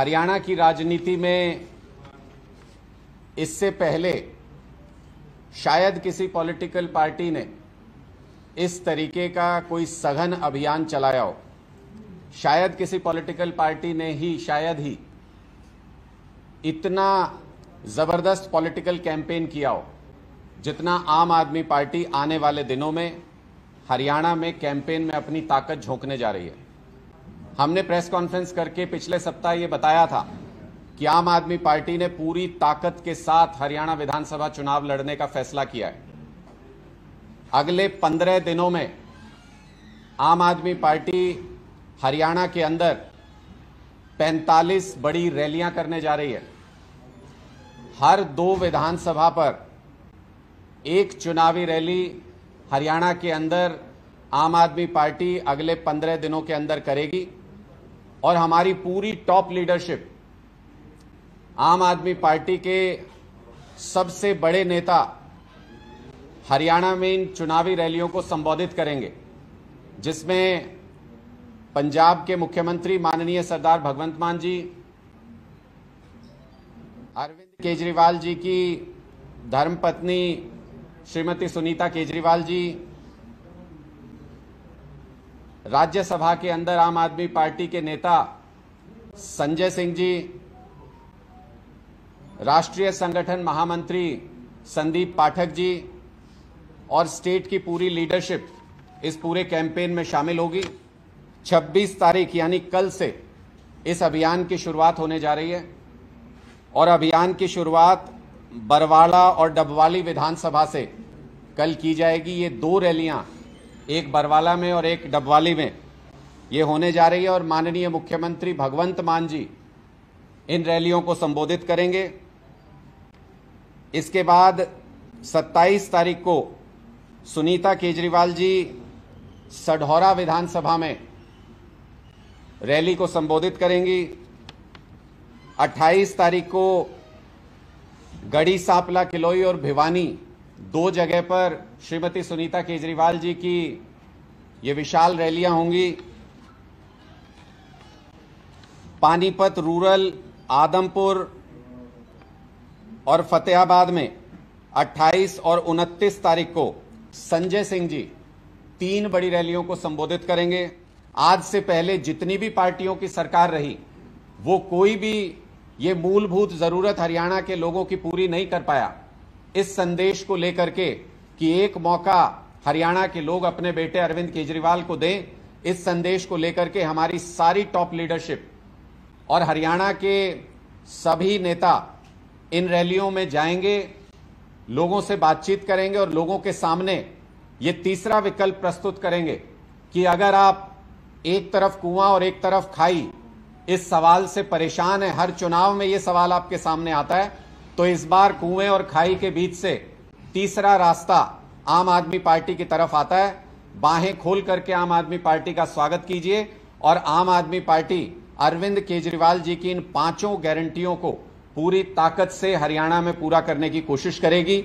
हरियाणा की राजनीति में इससे पहले शायद किसी पॉलिटिकल पार्टी ने इस तरीके का कोई सघन अभियान चलाया हो शायद किसी पॉलिटिकल पार्टी ने ही शायद ही इतना ज़बरदस्त पॉलिटिकल कैंपेन किया हो जितना आम आदमी पार्टी आने वाले दिनों में हरियाणा में कैंपेन में अपनी ताकत झोंकने जा रही है हमने प्रेस कॉन्फ्रेंस करके पिछले सप्ताह ये बताया था कि आम आदमी पार्टी ने पूरी ताकत के साथ हरियाणा विधानसभा चुनाव लड़ने का फैसला किया है अगले पंद्रह दिनों में आम आदमी पार्टी हरियाणा के अंदर 45 बड़ी रैलियां करने जा रही है हर दो विधानसभा पर एक चुनावी रैली हरियाणा के अंदर आम आदमी पार्टी अगले पंद्रह दिनों के अंदर करेगी और हमारी पूरी टॉप लीडरशिप आम आदमी पार्टी के सबसे बड़े नेता हरियाणा में इन चुनावी रैलियों को संबोधित करेंगे जिसमें पंजाब के मुख्यमंत्री माननीय सरदार भगवंत मान जी अरविंद केजरीवाल जी की धर्मपत्नी श्रीमती सुनीता केजरीवाल जी राज्यसभा के अंदर आम आदमी पार्टी के नेता संजय सिंह जी राष्ट्रीय संगठन महामंत्री संदीप पाठक जी और स्टेट की पूरी लीडरशिप इस पूरे कैंपेन में शामिल होगी 26 तारीख यानी कल से इस अभियान की शुरुआत होने जा रही है और अभियान की शुरुआत बरवाड़ा और डबवाली विधानसभा से कल की जाएगी ये दो रैलियां एक बरवाला में और एक डबवाली में ये होने जा रही है और माननीय मुख्यमंत्री भगवंत मान जी इन रैलियों को संबोधित करेंगे इसके बाद 27 तारीख को सुनीता केजरीवाल जी सढौरा विधानसभा में रैली को संबोधित करेंगी 28 तारीख को गढ़ी सापला किलोई और भिवानी दो जगह पर श्रीमती सुनीता केजरीवाल जी की ये विशाल रैलियां होंगी पानीपत रूरल आदमपुर और फतेहाबाद में 28 और 29 तारीख को संजय सिंह जी तीन बड़ी रैलियों को संबोधित करेंगे आज से पहले जितनी भी पार्टियों की सरकार रही वो कोई भी ये मूलभूत जरूरत हरियाणा के लोगों की पूरी नहीं कर पाया इस संदेश को लेकर के कि एक मौका हरियाणा के लोग अपने बेटे अरविंद केजरीवाल को दें इस संदेश को लेकर के हमारी सारी टॉप लीडरशिप और हरियाणा के सभी नेता इन रैलियों में जाएंगे लोगों से बातचीत करेंगे और लोगों के सामने ये तीसरा विकल्प प्रस्तुत करेंगे कि अगर आप एक तरफ कुआं और एक तरफ खाई इस सवाल से परेशान है हर चुनाव में ये सवाल आपके सामने आता है तो इस बार कुएं और खाई के बीच से तीसरा रास्ता आम आदमी पार्टी की तरफ आता है बाहें खोल करके आम आदमी पार्टी का स्वागत कीजिए और आम आदमी पार्टी अरविंद केजरीवाल जी की इन पांचों गारंटियों को पूरी ताकत से हरियाणा में पूरा करने की कोशिश करेगी